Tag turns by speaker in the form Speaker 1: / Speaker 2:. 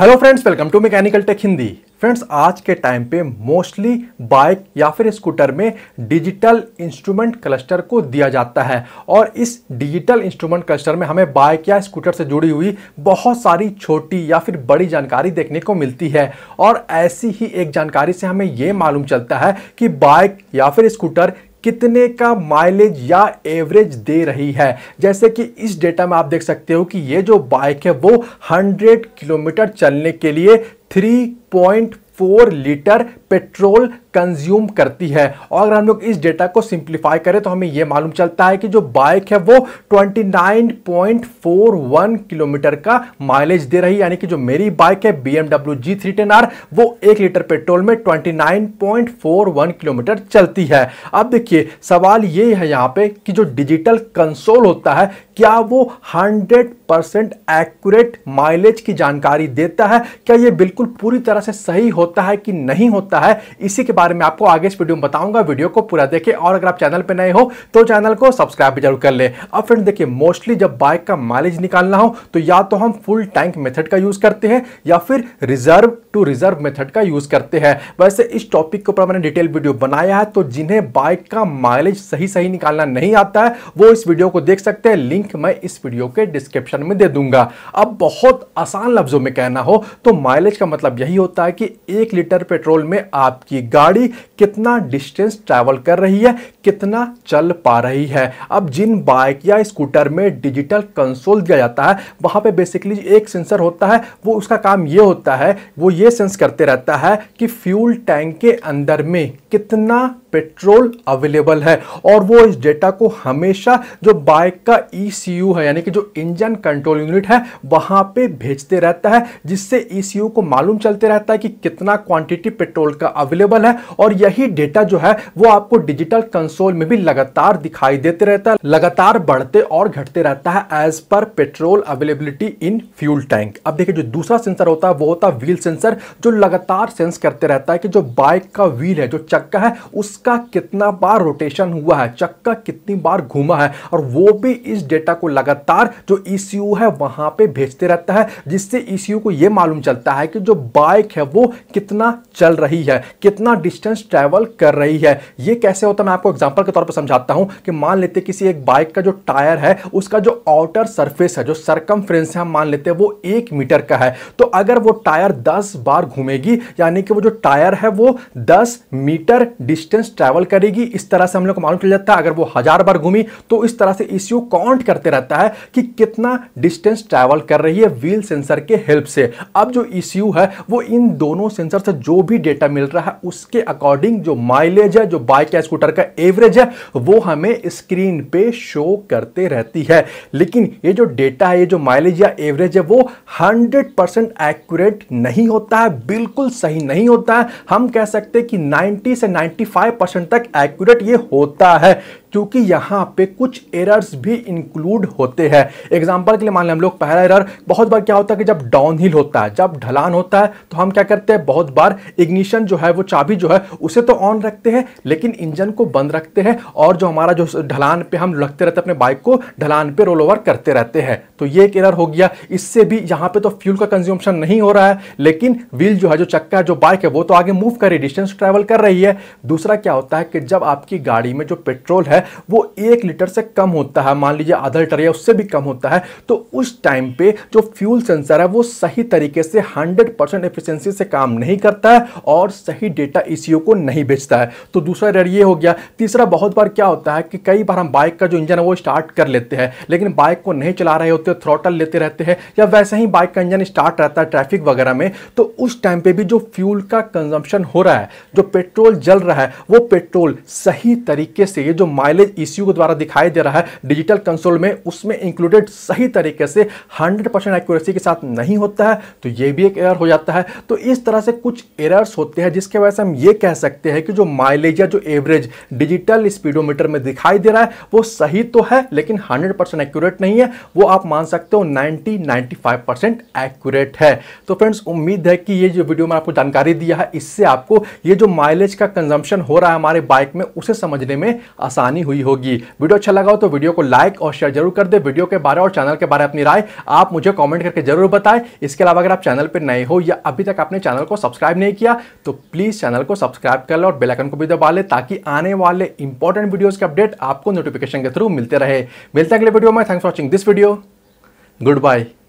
Speaker 1: hello friends welcome to mechanical tech Hindi friends आज के time पे मोस्टली बाइक या फिर स्कूटर में डिजिटल इंस्ट्रूमेंट क्लस्टर को दिया जाता है और इस डिजिटल इंस्ट्रूमेंट क्लस्टर में हमें बाइक या स्कूटर से जुड़ी हुई बहुत सारी छोटी या फिर बड़ी जानकारी देखने को मिलती है और ऐसी ही एक जानकारी से हमें ये मालूम चलता है कि बाइक या फिर स्कूटर कितने का माइलेज या एवरेज दे रही है जैसे कि इस डेटा में आप देख सकते हो कि ये जो बाइक है वो 100 किलोमीटर चलने के लिए 3.5 फोर लीटर पेट्रोल कंज्यूम करती है और अगर हम लोग इस डेटा को सिंप्लीफाई करें तो हमें यह मालूम चलता है कि जो बाइक है वो 29.41 किलोमीटर का माइलेज दे रही है यानी कि जो मेरी बाइक है BMW G three ten R वो एक लीटर पेट्रोल में 29.41 किलोमीटर चलती है अब देखिए सवाल ये है यहाँ पे कि जो डिजिटल कंसोल होता है क्या वो 100 परसेंट एक्यूरेट माइलेज की जानकारी देता है क्या ये बिल्कुल पूरी तरह से सही होता है कि नहीं होता है इसी के बारे में आपको आगे इस वीडियो में बताऊंगा वीडियो को पूरा देखें और अगर आप चैनल पर नए हो तो चैनल को सब्सक्राइब जरूर कर लें अब फ्रेंड देखिए मोस्टली जब बाइक का माइलेज निकालना हो तो या तो हम फुल टैंक मेथड का यूज़ करते हैं या फिर रिजर्व टू रिजर्व मेथड का यूज़ करते हैं वैसे इस टॉपिक के ऊपर मैंने डिटेल वीडियो बनाया है तो जिन्हें बाइक का माइलेज सही सही निकालना नहीं आता है वो इस वीडियो को देख सकते हैं लिंक लिंक मैं इस वीडियो के डिस्क्रिप्शन में दे दूंगा अब बहुत आसान लफ्ज़ों में कहना हो तो माइलेज का मतलब यही होता है कि एक लीटर पेट्रोल में आपकी गाड़ी कितना डिस्टेंस ट्रैवल कर रही है कितना चल पा रही है अब जिन बाइक या स्कूटर में डिजिटल कंसोल दिया जाता है वहां पे बेसिकली एक सेंसर होता है वो उसका काम ये होता है वो ये सेंस करते रहता है कि फ्यूल टैंक के अंदर में कितना पेट्रोल अवेलेबल है और वो इस डेटा को हमेशा जो बाइक का ई ईसीयू e है यानी कि जो इंजन कंट्रोल यूनिट है वहां पे भेजते रहता है जिससे ईसीयू e को मालूम चलते रहता है कि कितना क्वांटिटी पेट्रोल का अवेलेबल है और यही डेटा जो है वो आपको डिजिटल कंसोल में भी लगातार दिखाई देते रहता है लगातार बढ़ते और घटते रहता है as per petrol availability in fuel tank अब देखिए जो दूसरा सेंसर होता है वो होता है व्हील सेंसर जो लगातार सेंस करते रहता है कि जो बाइक का व्हील है जो चक्का है उसका कितना बार रोटेशन हुआ है चक्का कितनी बार घूमा है और वो भी इस डेटा डेटा को लगातार जो ई है वहां पर भेजते रहता है जिससे ई को यह मालूम चलता है कि जो बाइक है वो कितना चल रही है कितना डिस्टेंस ट्रैवल कर रही है ये कैसे होता है मैं आपको एग्जाम्पल के तौर पर समझाता हूं कि मान लेते किसी एक बाइक का जो टायर है उसका जो आउटर सरफेस है जो सरकम है मान लेते हैं वो एक मीटर का है तो अगर वो टायर दस बार घूमेगी यानी कि वो जो टायर है वो दस मीटर डिस्टेंस ट्रैवल करेगी इस तरह से हम लोग को मालूम चल जाता है अगर वो हजार बार घूमी तो इस तरह से इस्यू काउंट करते रहता है कि कितना डिस्टेंस ट्रैवल कर रही है व्हील सेंसर के हेल्प से अब जो इश्यू है वो इन दोनों सेंसर से जो भी डेटा मिल रहा है उसके अकॉर्डिंग जो माइलेज है जो बाइक या स्कूटर का एवरेज है वो हमें स्क्रीन पे शो करते रहती है लेकिन ये जो डेटा है ये जो माइलेज या एवरेज है वो हंड्रेड परसेंट एक्यूरेट नहीं होता है बिल्कुल सही नहीं होता है हम कह सकते हैं कि 90 से 95 परसेंट तक एक्यूरेट ये होता है क्योंकि यहाँ पे कुछ एरर्स भी इंक्लूड इंक्लूड होते हैं एग्जाम्पल के लिए मान लें हम लोग पहला एरर बहुत बार क्या होता है कि जब डाउन हिल होता है जब ढलान होता है तो हम क्या करते हैं बहुत बार इग्निशन जो है वो चाबी जो है उसे तो ऑन रखते हैं लेकिन इंजन को बंद रखते हैं और जो हमारा जो ढलान पे हम लगते रहते हैं अपने बाइक को ढलान पे रोल ओवर करते रहते हैं तो ये एक एरर हो गया इससे भी यहाँ पे तो फ्यूल का कंज्यूमशन नहीं हो रहा है लेकिन व्हील जो है जो चक्का है जो बाइक है वो तो आगे मूव कर रही डिस्टेंस ट्रैवल कर रही है दूसरा क्या होता है कि जब आपकी गाड़ी में जो पेट्रोल है वो एक लीटर से कम होता है मान लीजिए अडल्ट या उससे भी कम होता है तो उस टाइम पे जो फ्यूल सेंसर है वो सही तरीके से 100 परसेंट एफिशियंसी से काम नहीं करता है और सही डेटा ई को नहीं बेचता है तो दूसरा डर ये हो गया तीसरा बहुत बार क्या होता है कि कई बार हम बाइक का जो इंजन है वो स्टार्ट कर लेते हैं लेकिन बाइक को नहीं चला रहे होते थ्रोटल लेते रहते हैं या वैसे ही बाइक का इंजन स्टार्ट रहता है ट्रैफिक वगैरह में तो उस टाइम पर भी जो फ्यूल का कंजम्पशन हो रहा है जो पेट्रोल जल रहा है वो पेट्रोल सही तरीके से ये जो माइलेज ई के द्वारा दिखाई दे रहा है डिजिटल कंसोल में उसमें इंक्लूडेड सही तरीके से 100 परसेंट एक्यूरेसी के साथ नहीं होता है तो ये भी एक एरर हो जाता है तो इस तरह से कुछ एरर्स होते हैं जिसके वजह से हम ये कह सकते हैं कि जो माइलेज या जो एवरेज डिजिटल स्पीडोमीटर में दिखाई दे रहा है वो सही तो है लेकिन हंड्रेड परसेंट एक्यूरेट नहीं है वो आप मान सकते हो नाइन्टी नाइन्टी एक्यूरेट है तो फ्रेंड्स उम्मीद है कि ये जो वीडियो में आपको जानकारी दिया है इससे आपको ये जो माइलेज का कंजम्पन हो रहा है हमारे बाइक में उसे समझने में आसानी हुई होगी वीडियो अच्छा लगा हो तो वीडियो को लाइक और शेयर जरूर कर दे वीडियो के बारे और चैनल के बारे में अपनी राय आप मुझे कॉमेंट करके जरूर बताएं इसके अलावा अगर आप चैनल पर नए हो या अभी तक आपने चैनल को सब्सक्राइब नहीं किया तो प्लीज़ चैनल को सब्सक्राइब कर लें और बेलाइकन को भी दबा लें ताकि आने वाले इंपॉर्टेंट वीडियोज़ के अपडेट आपको नोटिफिकेशन के थ्रू मिलते रहे मिलते अगले वीडियो में thanks watching this video good bye